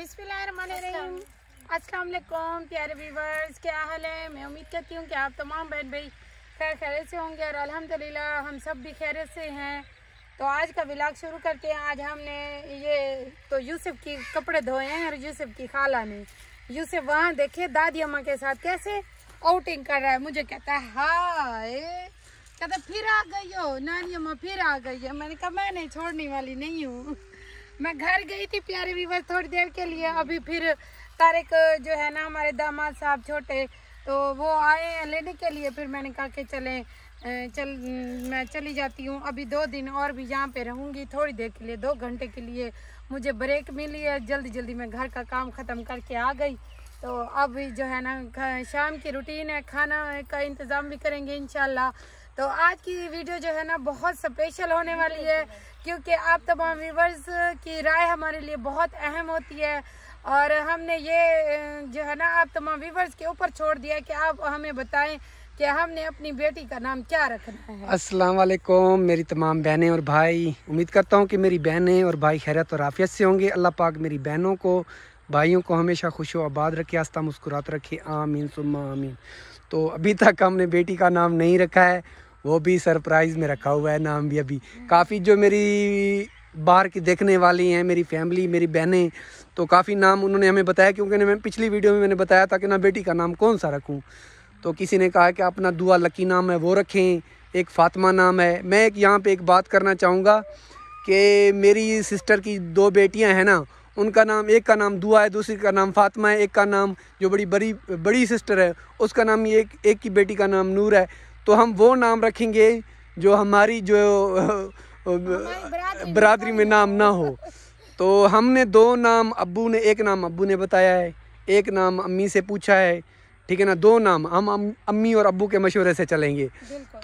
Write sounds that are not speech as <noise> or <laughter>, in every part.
बिस्मिल्लाहिर्रहमानिर्रहीम अस्सलाम वालेकुम प्यारे व्यूवर्स क्या हाल है मैं उम्मीद करती हूँ कि आप तमाम बहन भाई खैर खैर से होंगे और अल्हम्दुलिल्लाह हम सब भी खैर से हैं तो आज का ब्लाग शुरू करते हैं आज हमने ये तो यूसुफ की कपड़े धोए हैं और यूसुफ की खाला ने यूसुफ वहाँ देखे दादी अम्मा के साथ कैसे आउटिंग कर रहा है मुझे कहता है हाय कहता फिर आ गई हो नानी अम्मा फिर आ गई है मैंने कहा मैं नहीं छोड़ने वाली नहीं हूँ मैं घर गई थी प्यारे बस थोड़ी देर के लिए अभी फिर तारिक जो है ना हमारे दामाद साहब छोटे तो वो आए हैं लेने के लिए फिर मैंने कहा कि चलें चल मैं चली जाती हूँ अभी दो दिन और भी यहाँ पे रहूँगी थोड़ी देर के लिए दो घंटे के लिए मुझे ब्रेक मिली है जल्दी जल्दी मैं घर का काम ख़त्म करके आ गई तो अभी जो है ना शाम की रूटीन है खाना का इंतज़ाम भी करेंगे इन तो आज की वीडियो जो है ना बहुत स्पेशल होने वाली है क्योंकि आप तमाम व्यूवर्स की राय हमारे लिए बहुत अहम होती है और हमने ये जो है ना आप तमाम व्यूवर्स के ऊपर छोड़ दिया कि आप हमें बताएं कि हमने अपनी बेटी का नाम क्या रखना है अस्सलाम वालेकुम मेरी तमाम बहनें और भाई उम्मीद करता हूँ कि मेरी बहनें और भाई खैरत और आफियत से होंगे अल्लाह पाक मेरी बहनों को भाइयों को हमेशा खुश आबाद रखे आस्था मुस्कुरात रखे आमीन सुम्मा आमीन तो अभी तक हमने बेटी का नाम नहीं रखा है वो भी सरप्राइज़ में रखा हुआ है नाम भी अभी काफ़ी जो मेरी बाहर की देखने वाली हैं मेरी फैमिली मेरी बहनें तो काफ़ी नाम उन्होंने हमें बताया क्योंकि मैं पिछली वीडियो में मैंने बताया था कि ना बेटी का नाम कौन सा रखूँ तो किसी ने कहा कि अपना दुआ लकी नाम है वो रखें एक फातिमा नाम है मैं एक यहाँ पे एक बात करना चाहूँगा कि मेरी सिस्टर की दो बेटियाँ हैं ना उनका नाम एक का नाम दुआ है दूसरी का नाम फातिमा है एक का नाम जो बड़ी बड़ी बड़ी सिस्टर है उसका नाम ये एक एक की बेटी का नाम नूर है तो हम वो नाम रखेंगे जो हमारी जो बरादरी में नाम ना हो तो हमने दो नाम अबू ने एक नाम अबू ने बताया है एक नाम अम्मी से पूछा है ठीक है ना दो नाम हम अम्मी और अबू के मशवरे से चलेंगे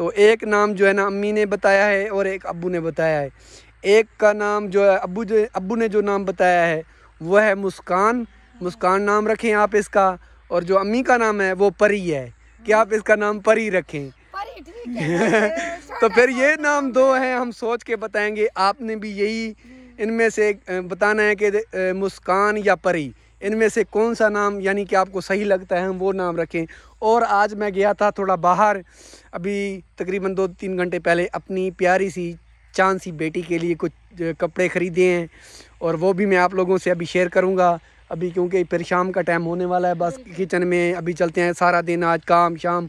तो एक नाम जो है ना अम्मी ने बताया है और एक अबू ने बताया है एक का नाम जो है अबू जो अबू ने जो नाम बताया है वह है मुस्कान मुस्कान नाम रखें आप इसका और जो अम्मी का नाम है वो परी है कि आप इसका नाम परी रखें <laughs> तो फिर ये नाम दो हैं हम सोच के बताएंगे आपने भी यही इनमें से बताना है कि मुस्कान या परी इनमें से कौन सा नाम यानी कि आपको सही लगता है हम वो नाम रखें और आज मैं गया था थोड़ा बाहर अभी तकरीबन दो तीन घंटे पहले अपनी प्यारी सी चांद सी बेटी के लिए कुछ कपड़े ख़रीदे हैं और वो भी मैं आप लोगों से अभी शेयर करूँगा अभी क्योंकि फिर शाम का टाइम होने वाला है बस किचन में अभी चलते हैं सारा दिन आज काम शाम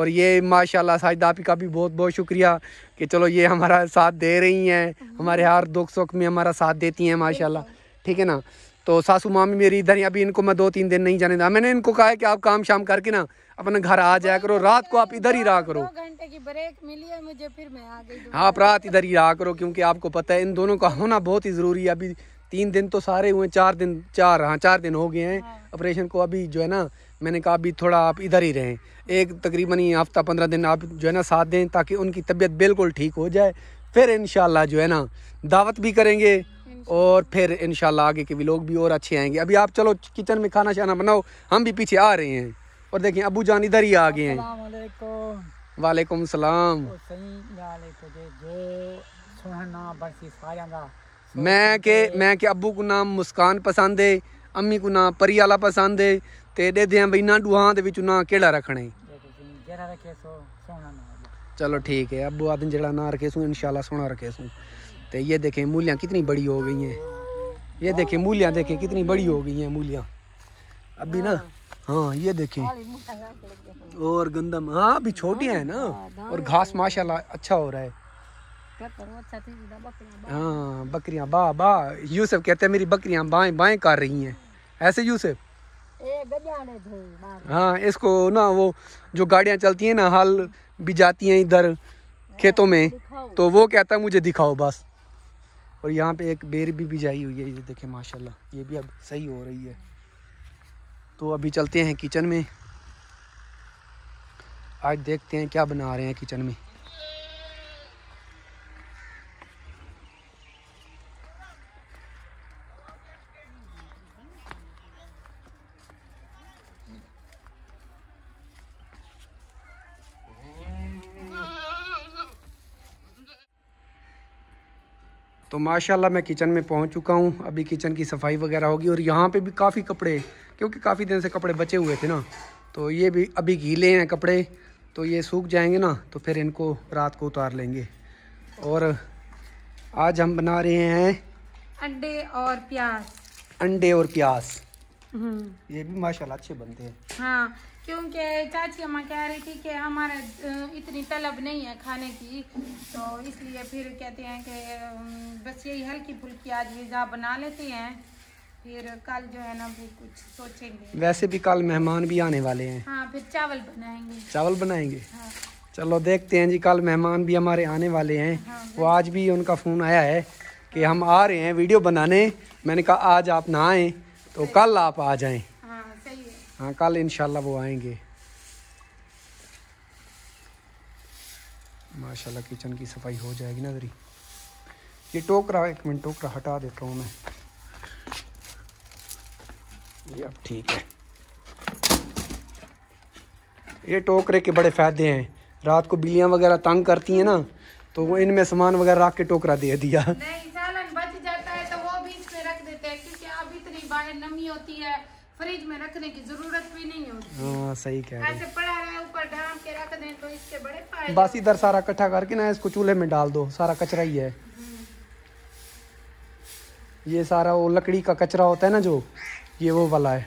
और ये माशाल्लाह साजिदा का भी बहुत बहुत शुक्रिया कि चलो ये हमारा साथ दे रही हैं हमारे हर दुख सुख में हमारा साथ देती हैं माशाल्लाह ठीक है ना तो सासू मामी मेरी इधर ही अभी इनको मैं दो तीन दिन नहीं जाने दा मैंने इनको कहा है कि आप काम शाम करके ना अपने घर आ जाया करो रात को आप इधर ही रहा करो घंटे की ब्रेक मिली है मुझे फिर मैं आ गई हाँ आप रात इधर ही रहा करो क्योंकि आपको पता है इन दोनों का होना बहुत ही ज़रूरी है अभी तीन दिन तो सारे हुए चार दिन चार हाँ चार दिन हो गए हैं ऑपरेशन हाँ। को अभी जो है ना मैंने कहा अभी थोड़ा आप इधर ही रहें एक तकरीबन ही हफ्ता पंद्रह दिन आप जो है ना साथ दें ताकि उनकी तबीयत बिल्कुल ठीक हो जाए फिर इन जो है ना दावत भी करेंगे और फिर इन आगे के भी लोग भी और अच्छे आएंगे अभी आप चलो किचन में खाना शाना बनाओ हम भी पीछे आ रहे हैं और देखें अबू जान इधर ही आ गए हैं वालेकुम सलाम तो मैं के मैं के अबू को नाम मुस्कान पसंद है अम्मी को नाम परी आला पसंद है ਤੇ ਦੇਦੇ ਆ ਬਈ ना ਡੂਹਾਂ ਦੇ ਵਿੱਚ ਨਾ ਕਿਹੜਾ ਰੱਖਣਾ ਹੈ ਜਿਹੜਾ ਰੱਖੇ ਸੋ ਸੋਹਣਾ ਨਾ ਚਲੋ ਠੀਕ ਹੈ ਅਬੂ ਆਦਨ ਜਿਹੜਾ ਨਾ ਰੱਖੇ ਸੋ ये देखें मूलियां कितनी बड़ी हो गई हैं ये देखें मूलियाँ देखें कितनी बड़ी हो गई हैं मूलियाँ अभी ना हाँ। हाँ ये देखे और गंदम हाँ अभी छोटी हाँ, हाँ, है ना और घास माशाल्लाह अच्छा हो रहा है अच्छा हाँ बकरिया बा बा यूसुफ कहते हैं मेरी बकरिया बाएं बाएं कर रही हैं ऐसे यूसुफ हाँ इसको ना वो जो गाड़ियाँ चलती हैं ना हल भी जाती हैं इधर खेतों में तो वो कहता है मुझे दिखाओ बस और यहाँ पे एक बेर भी बिजाई हुई है ये देखे माशाल्लाह ये भी अब सही हो रही है तो अभी चलते हैं किचन में आज देखते हैं क्या बना रहे हैं किचन में तो माशाल्लाह मैं किचन में पहुंच चुका हूं अभी किचन की सफाई वगैरह होगी और यहाँ पे भी काफ़ी कपड़े क्योंकि काफ़ी दिन से कपड़े बचे हुए थे ना तो ये भी अभी गीले हैं कपड़े तो ये सूख जाएंगे ना तो फिर इनको रात को उतार लेंगे और आज हम बना रहे हैं अंडे और प्याज अंडे और प्याज हम्म। ये भी माशाल्लाह अच्छे बनते हैं हाँ क्योंकि चाची अम्मा कह रही थी कि हमारे इतनी तलब नहीं है खाने की तो इसलिए फिर कहते हैं कि बस यही हल्की फुल्की आज वीज़ा बना लेते हैं फिर कल जो है ना भी कुछ सोचेंगे वैसे भी कल मेहमान भी आने वाले हैं हाँ फिर चावल बनाएंगे चावल बनाएंगे हाँ। चलो देखते हैं जी कल मेहमान भी हमारे आने वाले हैं हाँ, वो आज भी उनका फ़ोन आया है कि हम आ रहे हैं वीडियो बनाने मैंने कहा आज आप ना आए तो कल आप आ जाएं हाँ, हाँ कल इनशाला वो आएंगे माशाल्लाह किचन की सफाई हो जाएगी ना जरी ये टोकरा एक मिनट टोकरा हटा देता हूँ मैं ये अब ठीक है ये टोकरे के बड़े फ़ायदे हैं रात को बिल्लियाँ वगैरह तंग करती हैं ना तो वो इनमें सामान वगैरह रख के टोकरा दे दिया नहीं। बाहर नमी होती है फ्रिज में रखने की जरूरत भी नहीं होती आ, हाँ, सही कह ऐसे पड़ा ऊपर ढाम के रख दें तो इसके बड़े बस इधर सारा इकट्ठा करके ना इसको चूल्हे में डाल दो सारा कचरा ही है ये सारा वो लकड़ी का कचरा होता है ना जो ये वो वाला है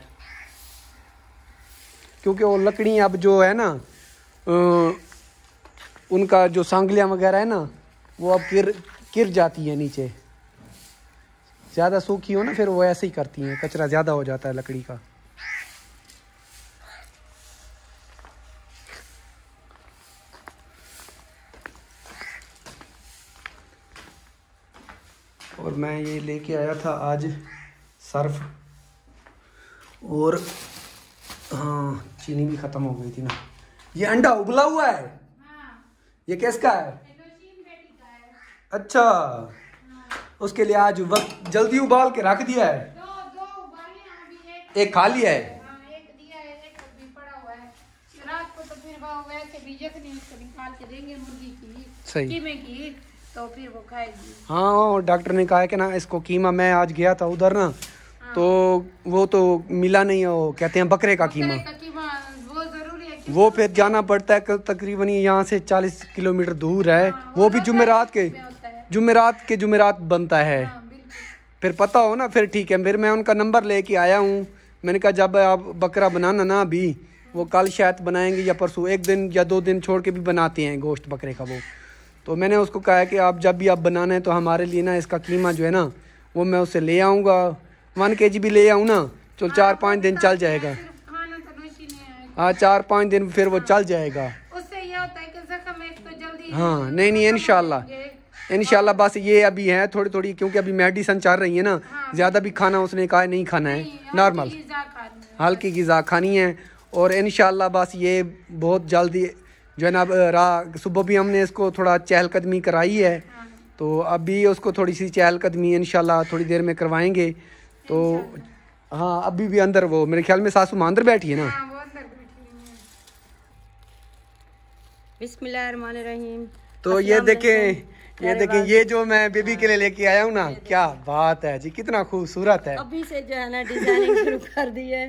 क्योंकि वो लकड़ी अब जो है ना उनका जो सांगलियाँ वगैरह है ना वो अब गिर गिर जाती है नीचे ज़्यादा सूखी हो ना फिर वो ऐसे ही करती हैं कचरा ज़्यादा हो जाता है लकड़ी का और मैं ये लेके आया था आज सर्फ और हाँ चीनी भी ख़त्म हो गई थी ना ये अंडा उबला हुआ है हाँ। ये किसका है? है अच्छा उसके लिए आज वक्त जल्दी उबाल के रख दिया है एक खा लिया है हाँ, तो सही तो फिर वो हाँ डॉक्टर ने कहा है कि ना इसको कीमा मैं आज गया था उधर ना हाँ। तो वो तो मिला नहीं है वो कहते हैं बकरे का कीमा, वो, है वो फिर जाना पड़ता है तकरीबन यहाँ से चालीस किलोमीटर दूर है हाँ, वो भी जुमेरात के जुमेरात के जुमेरात बनता है हाँ, फिर पता हो ना फिर ठीक है फिर मैं उनका नंबर लेके आया हूँ मैंने कहा जब आप बकरा बनाना ना अभी वो कल शायद बनाएंगे या परसों एक दिन या दो दिन छोड़ के भी बनाते हैं गोश्त बकरे का वो तो मैंने उसको कहा है कि आप जब भी आप बनाना है तो हमारे लिए ना इसका कीमा जो है ना वो मैं उससे ले आऊँगा वन के जी भी ले आऊँ ना तो हाँ, चार पाँच दिन तो चल जाएगा तो हाँ चार पाँच दिन फिर वो चल जाएगा तो हाँ नहीं नहीं इन इन बस ये अभी है थोड़ी थोड़ी क्योंकि अभी मेडिसन चल रही है ना हाँ। ज़्यादा भी खाना उसने कहा नहीं खाना है नॉर्मल हल्की गज़ा खानी है और इन बस ये बहुत जल्दी जो है ना रा सुबह भी हमने इसको थोड़ा चहलकदमी कराई है हाँ। तो अभी उसको थोड़ी सी चहलकदमी इन थोड़ी देर में करवाएंगे तो हाँ अभी भी अंदर वो मेरे ख्याल में सासू माँ अंदर बैठी है ना हाँ, बिस्मिल्लाह तो ये देखें ये देखिए ये जो मैं बेबी के लिए हाँ। लेके आया हूँ ना क्या बात है जी कितना खूबसूरत है अभी से जो है ना डिजाइनिंग शुरू कर दी है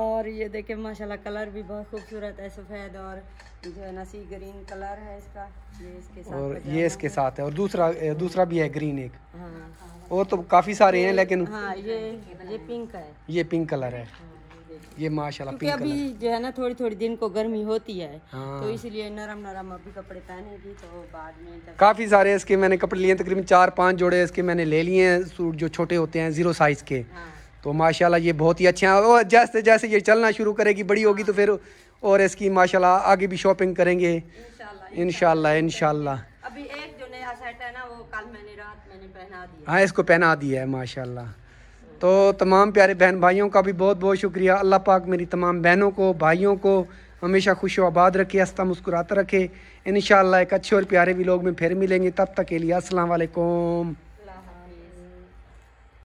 और ये देखे माशाल्लाह कलर भी बहुत खूबसूरत है सफ़ेद और जो है ना सी ग्रीन कलर है इसका ये इसके साथ और ये इसके साथ है और दूसरा दूसरा भी है ग्रीन एक हाँ, हाँ, और तो काफ़ी सारे हैं लेकिन हाँ ये ये पिंक है ये पिंक कलर है हाँ। ये माशाल्लाह क्योंकि अभी जो है ना थोड़ी थोड़ी दिन को गर्मी होती है तो हाँ। तो इसलिए नरम नरम अभी कपड़े पहनेगी तो बाद में काफ़ी सारे इसके मैंने कपड़े लिए तकरीबन चार पाँच जोड़े इसके मैंने ले लिए हैं सूट जो छोटे होते हैं ज़ीरो साइज़ के हाँ। तो माशाल्लाह ये बहुत ही अच्छे हैं और जैसे जैसे ये चलना शुरू करेगी बड़ी होगी तो फिर और इसकी माशाला आगे भी शॉपिंग करेंगे इनशाला इनशाला अभी एक जो नया सेट है ना वो कल मैंने रात मैंने पहना दिया हाँ इसको पहना दिया है माशाल्लाह तो तमाम प्यारे बहन भाइयों का भी बहुत बहुत शुक्रिया अल्लाह पाक मेरी तमाम बहनों को भाइयों को हमेशा खुश आबाद रखे हंसता मुस्कुराता रखे इन एक अच्छे और प्यारे भी लोग में फिर मिलेंगे तब तक के लिए असलकुम